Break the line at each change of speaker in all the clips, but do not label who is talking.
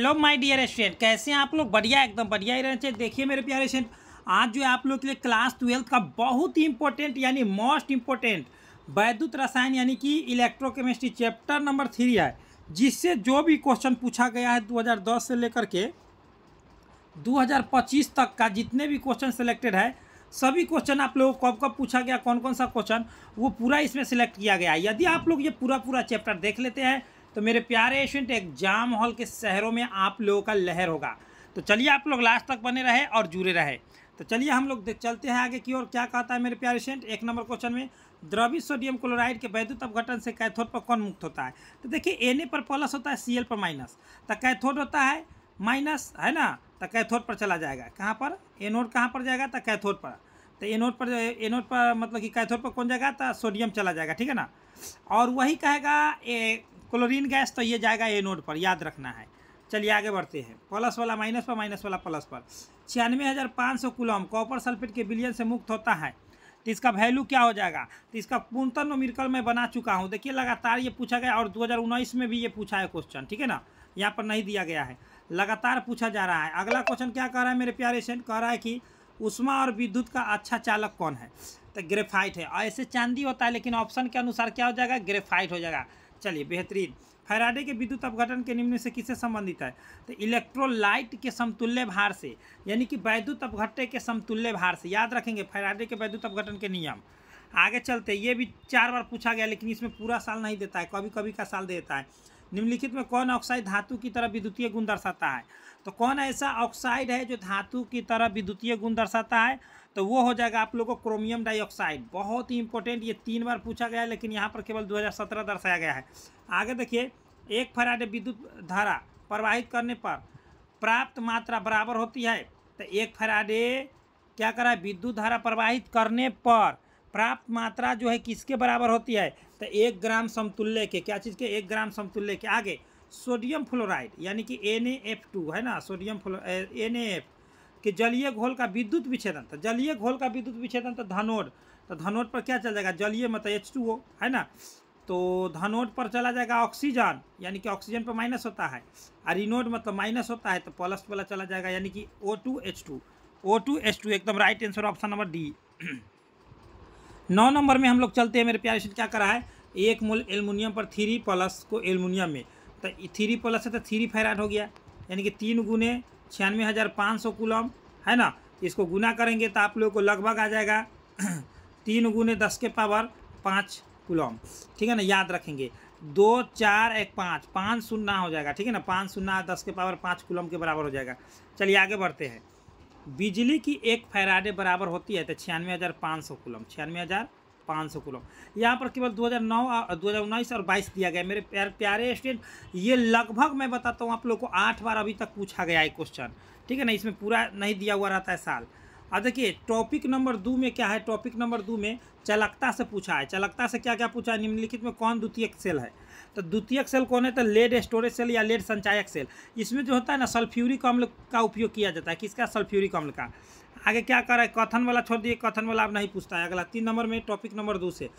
hello my dear student कैसे हैं आप लोग बढ़िया एकदम बढ़िया ही रहना चाहिए देखिए मेरे प्यारे स्टूडेंट आज जो है आप लोग के लिए क्लास ट्वेल्थ का बहुत ही इंपॉर्टेंट यानी मोस्ट इंपॉर्टेंट वैद्युत रसायन यानी कि इलेक्ट्रोकेमिस्ट्री चैप्टर नंबर थ्री है जिससे जो भी क्वेश्चन पूछा गया है दो से लेकर के दो तक का जितने भी क्वेश्चन सेलेक्टेड है सभी क्वेश्चन आप लोगों को कब कब पूछा गया कौन कौन सा क्वेश्चन वो पूरा इसमें सेलेक्ट किया गया है यदि आप लोग ये पूरा पूरा चैप्टर देख लेते हैं तो मेरे प्यारे स्टूडेंट एग्जाम हॉल के शहरों में आप लोगों का लहर होगा तो चलिए आप लोग लास्ट तक बने रहे और जुड़े रहे तो चलिए हम लोग चलते हैं आगे की ओर क्या कहता है मेरे प्यारे स्टूडेंट एक नंबर क्वेश्चन में द्रवित सोडियम क्लोराइड के वैद्युत अपघटन से कैथोड पर कौन मुक्त होता है तो देखिए एन पर प्लस होता है सी पर माइनस तो कैथोड होता है माइनस है ना तो कैथोड पर चला जाएगा कहाँ पर एनोड कहाँ पर जाएगा तो कैथोड पर तो एनोड पर एनोड पर मतलब कि कैथोड पर कौन जाएगा तो सोडियम चला जाएगा ठीक है ना और वही कहेगा क्लोरीन गैस तो ये जाएगा ए नोड पर याद रखना है चलिए आगे बढ़ते हैं प्लस वाला माइनस पर माइनस वाला प्लस पर छियानवे हज़ार पाँच सौ कुलम कॉपर सल्फेट के बिलियन से मुक्त होता है तो इसका वैल्यू क्या हो जाएगा तो इसका पूर्णतन मिर्कल मैं बना चुका हूँ देखिए लगातार ये पूछा गया और उन्नीस में भी ये पूछा है क्वेश्चन ठीक है ना यहाँ पर नहीं दिया गया है लगातार पूछा जा रहा है अगला क्वेश्चन क्या कह रहा है मेरे प्यारे सेंट कह रहा है कि उष्मा और विद्युत का अच्छा चालक कौन है तो ग्रेफाइट है ऐसे चांदी होता है लेकिन ऑप्शन के अनुसार क्या हो जाएगा ग्रेफाइट हो जाएगा चलिए बेहतरीन फैराडे के विद्युत अपघटन के निम्न से किससे संबंधित है तो इलेक्ट्रोलाइट के समतुल्य भार से यानी कि वैद्युत अपघटे के समतुल्य भार से याद रखेंगे फैराडे के वैद्युत अपघटन के नियम आगे चलते ये भी चार बार पूछा गया लेकिन इसमें पूरा साल नहीं देता है कभी कभी का साल देता है निम्नलिखित में कौन ऑक्साइड धातु की तरह विद्युतीय गुण दर्शाता है तो कौन ऐसा ऑक्साइड है जो धातु की तरह विद्युतीय गुण दर्शाता है तो वो हो जाएगा आप लोगों को क्रोमियम डाइऑक्साइड बहुत ही इंपॉर्टेंट ये तीन बार पूछा गया है लेकिन यहाँ पर केवल 2017 दर्शाया गया है आगे देखिए एक फराडे विद्युत धारा प्रवाहित करने पर प्राप्त मात्रा बराबर होती है तो एक फराडे क्या करा विद्युत धारा प्रवाहित करने पर प्राप्त मात्रा जो है किसके बराबर होती है तो एक ग्राम समतुल्य के क्या चीज़ के एक ग्राम समतुल्य के आगे सोडियम फ्लोराइड यानी कि एन है ना सोडियम फ्लो एन कि जलीय घोल का विद्युत विच्छेदन तो जलीय घोल का विद्युत विच्छेदन तो धनोड तो धनोड पर क्या चल जाएगा जलीय मत एच टू हो है ना तो धनोड पर चला जाएगा ऑक्सीजन यानी कि ऑक्सीजन पर माइनस होता है और रिनोड मतलब माइनस होता है तो प्लस वाला चला जाएगा यानी कि O two H two O two H two एकदम right answer option number D नौ नंबर में हम लोग चलते हैं मेरे प्यारे क्या करा है एक मोल एलमुनियम पर थ्री प्लस को एलमुनियम में तो थ्री प्लस है तो थ्री फैराड हो गया यानी कि तीन गुने छियानवे हज़ार पाँच सौ कुलम है ना इसको गुना करेंगे तो आप लोगों को लगभग आ जाएगा तीन गुने दस के पावर पाँच कुलम ठीक है ना याद रखेंगे दो चार एक पाँच पाँच शून्य हो जाएगा ठीक है ना पाँच शून्य दस के पावर पाँच कुलम के बराबर हो जाएगा चलिए आगे बढ़ते हैं बिजली की एक फैराडे बराबर होती है तो छियानवे हज़ार पाँच सौ कुलम छियानवे हज़ार पाँच सौ कुलम यहाँ पर केवल 2009 2019 और 22 दिया गया मेरे प्यार प्यारे स्टूडेंट ये लगभग मैं बताता हूँ आप लोग को आठ बार अभी तक पूछा गया है क्वेश्चन ठीक है ना इसमें पूरा नहीं दिया हुआ रहता है साल अब देखिए टॉपिक नंबर दो में क्या है टॉपिक नंबर दो में चलकता से पूछा है चलकता से क्या क्या पूछा है निम्नलिखित में कौन द्वितीय सेल है तो द्वितीयक सेल कौन है तो लेड स्टोरेज सेल या लेड संचायक सेल इसमें जो होता है ना सल्फ्यूरिक अम्ल का उपयोग किया जाता है किसका सल्फ्यूरिक अम्ल का आगे क्या कर रहा है कथन वाला छोड़ दिए कथन वाला आप नहीं पूछता है अगला तीन नंबर में टॉपिक नंबर दो से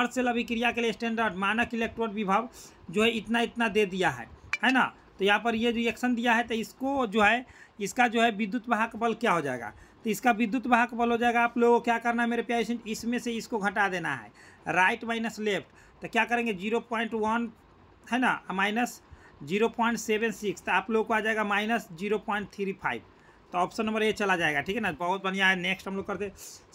अर्थ सेल अभिक्रिया के लिए स्टैंडर्ड मानक इलेक्ट्रोड विभाव जो है इतना इतना दे दिया है है ना तो यहाँ पर ये जो एक्शन दिया है तो इसको जो है इसका जो है विद्युत वाहक बल क्या हो जाएगा तो इसका विद्युत वाहक बल हो जाएगा आप लोगों को क्या करना है मेरे प्यारे स्टूडेंट इसमें से इसको घटा देना है राइट माइनस लेफ्ट तो क्या करेंगे जीरो पॉइंट वन है ना minus zero point seven six तो आप लोगों को आ जाएगा minus zero point three five तो ऑप्शन नंबर ए चला जाएगा ठीक है ना बहुत बढ़िया है नेक्स्ट हम लोग करते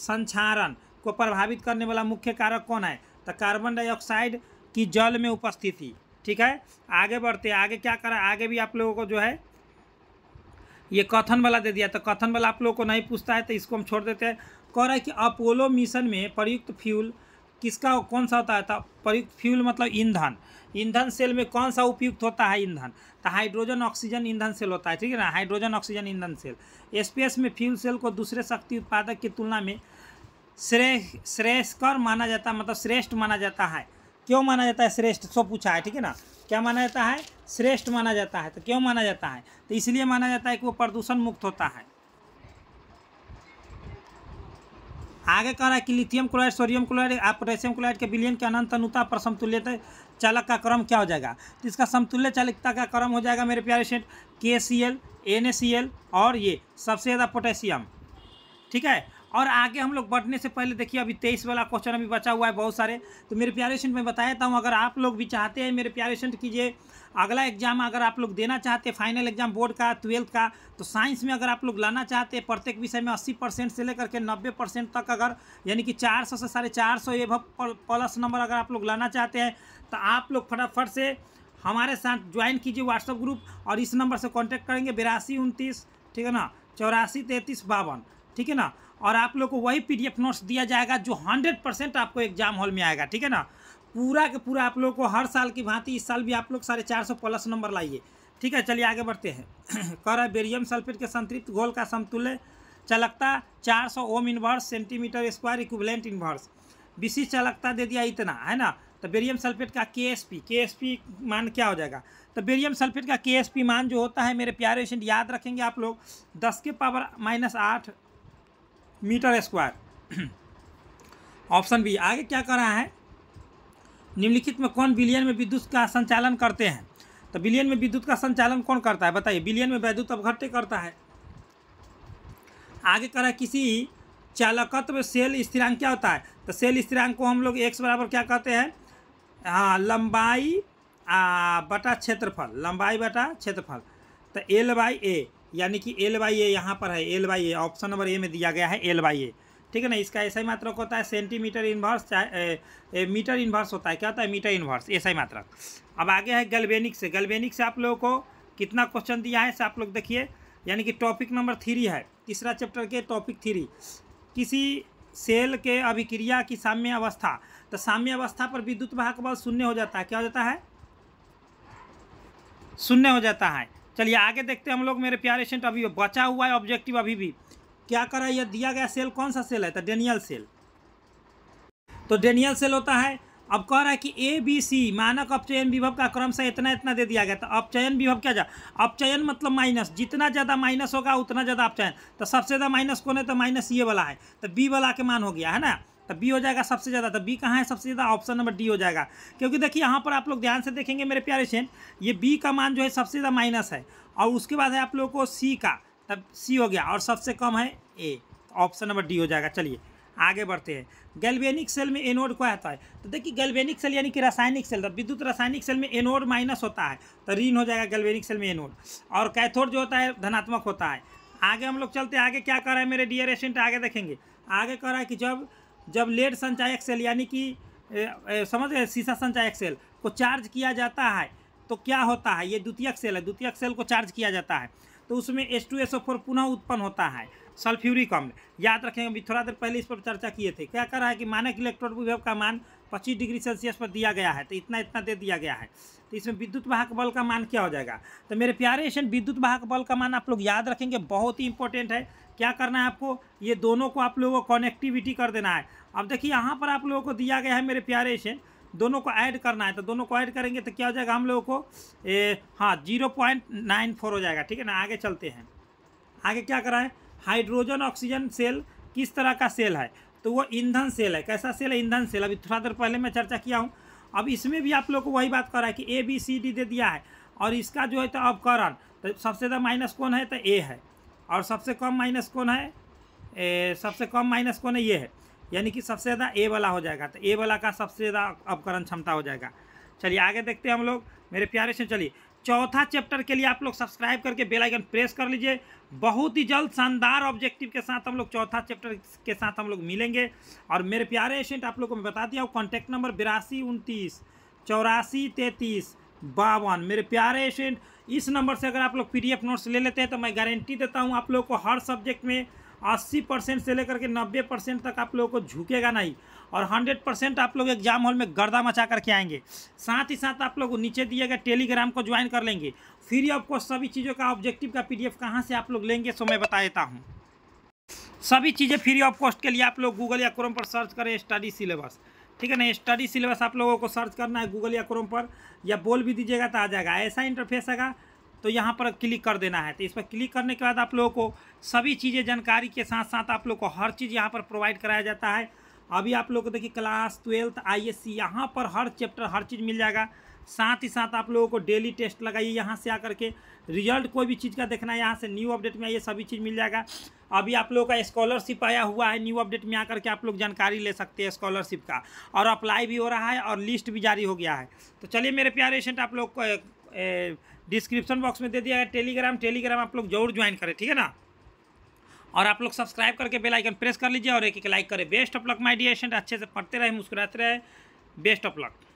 संचारण को प्रभावित करने वाला मुख्य कारक कौन है तो कार्बन डाइऑक्साइड की जल में उपस्थिति ठीक है आगे बढ़ते आगे क्या करें आगे भी आप लोगों को जो है ये कथन वाला दे दिया तो कथन वाला आप लोग को नहीं पूछता है तो इसको हम छोड़ देते हैं कह रहा है कि अपोलो मिशन में प्रयुक्त फ्यूल किसका कौन सा होता है तो प्रयुक्त फ्यूल मतलब ईंधन ईंधन सेल में कौन सा उपयुक्त होता है ईंधन तो हाइड्रोजन ऑक्सीजन ईंधन सेल होता है ठीक है ना हाइड्रोजन ऑक्सीजन ईंधन सेल स्पेस में फ्यूल सेल को दूसरे शक्ति उत्पादक की तुलना में श्रेय श्रेयस्कर माना जाता मतलब श्रेष्ठ माना जाता है क्यों माना जाता है श्रेष्ठ सो पूछा है ठीक है ना क्या माना जाता है श्रेष्ठ माना जाता है तो क्यों माना जाता है तो इसलिए माना जाता है कि वो प्रदूषण मुक्त होता है आगे कह रहा है कि लिथियम क्लोराइड सोडियम क्लोराइड आप पोटेशियम क्लोराइड के बिलियन के अनंत अनुता पर समतुल्यता चालक का क्रम क्या हो जाएगा तो इसका समतुल्य चालकता का क्रम हो जाएगा मेरे प्यारे सेट K C L N A C L और ये सबसे ज़्यादा पोटेशियम ठीक है और आगे हम लोग बढ़ने से पहले देखिए अभी तेईस वाला क्वेश्चन अभी बचा हुआ है बहुत सारे तो मेरे प्यारे सेंट मैं बताया हूँ अगर आप लोग भी चाहते हैं मेरे प्यारे सेंट कीजिए अगला एग्जाम अगर आप लोग देना चाहते हैं फाइनल एग्जाम बोर्ड का ट्वेल्थ का तो साइंस में अगर आप लोग लाना चाहते हैं प्रत्येक विषय में अस्सी परसेंट से लेकर के नब्बे परसेंट तक अगर यानी कि चार सौ से साढ़े चार सौ ये प्लस नंबर अगर आप लोग लाना चाहते हैं तो आप लोग फटाफट से हमारे साथ ज्वाइन कीजिए व्हाट्सअप ग्रुप और इस नंबर से कॉन्टैक्ट करेंगे बिरासी उनतीस ठीक है ना चौरासी तैंतीस बावन ठीक है ना और आप लोग को वही पी नोट्स दिया जाएगा जो हंड्रेड परसेंट आपको एग्जाम हॉल में आएगा ठीक है ना पूरा के पूरा आप लोग को हर साल की भांति इस साल भी आप लोग साढ़े चार सौ प्लस नंबर लाइए ठीक है चलिए आगे बढ़ते हैं कह रहा है बेरियम सल्फेट के संतृप्त घोल का समतुल्य चलकता चार सौ ohm inverse centimetre square equivalent inverse C चलकता दे दिया इतना है ना तो बेरियम सल्फेट का K S P K S P मान क्या हो जाएगा तो बेरियम सल्फेट का के एस पी मान जो होता है मेरे प्यारे पेशेंट याद रखेंगे आप लोग दस के पावर माइनस आठ मीटर स्क्वायर ऑप्शन बी आगे क्या कर रहा है निम्नलिखित में कौन बिलियन में विद्युत का संचालन करते हैं तो बिलियन में विद्युत का संचालन कौन करता है बताइए बिलियन में वैद्युत अपघट्य करता है आगे करा किसी चालकत्व सेल स्थिरांक क्या होता है तो सेल स्थिरांक को हम लोग एक्स बराबर क्या कहते हैं हाँ लंबाई आ, बटा क्षेत्रफल लंबाई बटा क्षेत्रफल तो एल बाई ए यानी कि एल बाई ए यहाँ पर है L by A option number A में दिया गया है एल बाई ए ठीक है ना इसका ऐसा ही मात्रक होता है सेंटीमीटर इन्वर्स चाहे मीटर इन्वर्स होता है क्या होता है मीटर इन्वर्स ऐसा ही मात्रक अब आगे है गलबेनिक से गलबेनिक से आप लोगों को कितना क्वेश्चन दिया है से आप लोग देखिए यानी कि टॉपिक नंबर थ्री है तीसरा चैप्टर के टॉपिक थ्री किसी सेल के अभिक्रिया की साम्य अवस्था तो साम्य अवस्था पर विद्युत भाग बल शून्य हो जाता है क्या हो जाता है शून्य हो जाता है चलिए आगे देखते हैं हम लोग मेरे प्यारे सेंट अभी बचा हुआ है ऑब्जेक्टिव अभी भी क्या करा यह दिया गया सेल कौन सा सेल है तो डेनियल सेल तो डेनियल सेल होता है अब कह रहा है कि ए बी सी मानक अपचयन विभव का क्रम से इतना इतना दे दिया गया तो अपचयन विभव क्या जा अपचयन मतलब माइनस जितना ज़्यादा माइनस होगा उतना ज़्यादा अपचयन तो सबसे ज़्यादा माइनस कौन है तो माइनस ये वाला है तो बी वाला के मान हो गया है ना तो बी हो जाएगा सबसे ज़्यादा तो बी कहाँ है सबसे ज़्यादा ऑप्शन नंबर डी हो जाएगा क्योंकि देखिए यहाँ पर आप लोग ध्यान से देखेंगे मेरे प्यारे सेंट ये बी का मान जो है सबसे ज़्यादा माइनस है और उसके बाद है आप लोगों को सी का तब सी हो गया और सबसे कम है ए ऑप्शन नंबर डी हो जाएगा चलिए आगे बढ़ते हैं गैल्वेनिक सेल में एनोड क्या होता है तो देखिए गैल्वेनिक सेल यानी कि रासायनिक सेल तो विद्युत रासायनिक सेल में एनोड माइनस होता है तो ऋण हो जाएगा गैल्वेनिक सेल में एनोड और कैथोड जो होता है धनात्मक होता है आगे हम लोग चलते हैं आगे क्या कर रहा है मेरे डियर एशेंट आगे देखेंगे आगे कर रहा है कि जब जब लेड संचायक सेल यानी कि समझ रहे शीशा संचायक सेल को चार्ज किया जाता है तो क्या होता है ये द्वितीयक सेल है द्वितीयक सेल को चार्ज किया जाता है तो उसमें S two S O four पुनः उत्पन्न होता है सल्फ्यूरिक अम्ल याद रखेंगे अभी थोड़ा देर पहले इस पर चर्चा किए थे क्या कर रहा है कि मानक इलेक्ट्रोड विभव का मान पच्चीस डिग्री सेल्सियस पर दिया गया है तो इतना इतना दे दिया गया है तो इसमें विद्युत वाहक बल का मान क्या हो जाएगा तो मेरे प्यारे स्टूडेंट विद्युत वाहक बल का मान आप लोग याद रखेंगे बहुत ही इंपॉर्टेंट है क्या करना है आपको ये दोनों को आप लोगों को कनेक्टिविटी कर देना है अब देखिए यहाँ पर आप लोगों को दिया गया है मेरे प्यारे स्टूडेंट दोनों को ऐड करना है तो दोनों को ऐड करेंगे तो क्या हो जाएगा हम लोगों को ए, हाँ जीरो पॉइंट नाइन फोर हो जाएगा ठीक है ना आगे चलते हैं आगे क्या करा है हाइड्रोजन ऑक्सीजन सेल किस तरह का सेल है तो वो ईंधन सेल है कैसा सेल है ईंधन सेल अभी थोड़ा देर पहले मैं चर्चा किया हूँ अब इसमें भी आप लोग को वही बात कर रहा है कि ए बी सी डी दे दिया है और इसका जो है तो अवकरण तो सबसे ज़्यादा माइनस कौन है तो ए है और सबसे कम माइनस कौन है ए, सबसे कम माइनस कौन है ये है यानी कि सबसे ज़्यादा ए वाला हो जाएगा तो ए वाला का सबसे ज़्यादा अपकरण क्षमता हो जाएगा चलिए आगे देखते हैं हम लोग मेरे प्यारे से चलिए चौथा चैप्टर के लिए आप लोग सब्सक्राइब करके बेल आइकन प्रेस कर लीजिए बहुत ही जल्द शानदार ऑब्जेक्टिव के साथ हम लोग चौथा चैप्टर के साथ हम लोग मिलेंगे और मेरे प्यारे एशेंट आप लोग को मैं बता दिया हूँ कॉन्टैक्ट नंबर बिरासी उनतीस चौरासी तैंतीस बावन मेरे प्यारे एशेंट इस नंबर से अगर आप लोग पी नोट्स ले लेते हैं तो मैं गारंटी देता हूँ आप लोग को हर सब्जेक्ट में अस्सी परसेंट से लेकर के नब्बे परसेंट तक आप लोगों को झुकेगा नहीं और 100 परसेंट आप लोग एग्जाम हॉल में गर्दा मचा करके आएंगे साथ ही साथ आप लोग नीचे दिए गए टेलीग्राम को ज्वाइन कर लेंगे फिर आपको सभी चीज़ों का ऑब्जेक्टिव का पी डी से आप लोग लेंगे सो मैं बता देता हूँ सभी चीज़ें फ्री ऑफ कॉस्ट के लिए आप लोग गूगल या क्रोम पर सर्च करें स्टडी सिलेबस ठीक है ना स्टडी सिलेबस आप लोगों को सर्च करना है गूगल या क्रोम पर या बोल भी दीजिएगा तो आ जाएगा ऐसा इंटरफेस आएगा तो यहाँ पर क्लिक कर देना है तो इस पर क्लिक करने के बाद आप लोगों को सभी चीज़ें जानकारी के साथ साथ आप लोग को हर चीज़ यहाँ पर प्रोवाइड कराया जाता है अभी आप लोग को देखिए class twelfth I S C यहाँ पर हर चैप्टर हर चीज़ मिल जाएगा साथ ही साथ आप लोगों को डेली टेस्ट लगाइए यहाँ से आकर के रिजल्ट कोई भी चीज़ का देखना है यहाँ से न्यू अपडेट में आइए सभी चीज़ मिल जाएगा अभी आप लोगों का स्कॉलरशिप आया हुआ है न्यू अपडेट में आकर के आप लोग जानकारी ले सकते हैं स्कॉलरशिप का और अप्लाई भी हो रहा है और लिस्ट भी जारी हो गया है तो चलिए मेरे प्यारे एशेंट आप लोग को डिस्क्रिप्शन बॉक्स में दे दिया गया टेलीग्राम टेलीग्राम आप लोग जरूर ज्वाइन करें ठीक है ना और आप लोग सब्सक्राइब करके बेल आइकन प्रेस कर लीजिए और एक एक लाइक करें best of luck my dear student अच्छे से पढ़ते रहे मुस्कुराते रहे बेस्ट ऑफ लक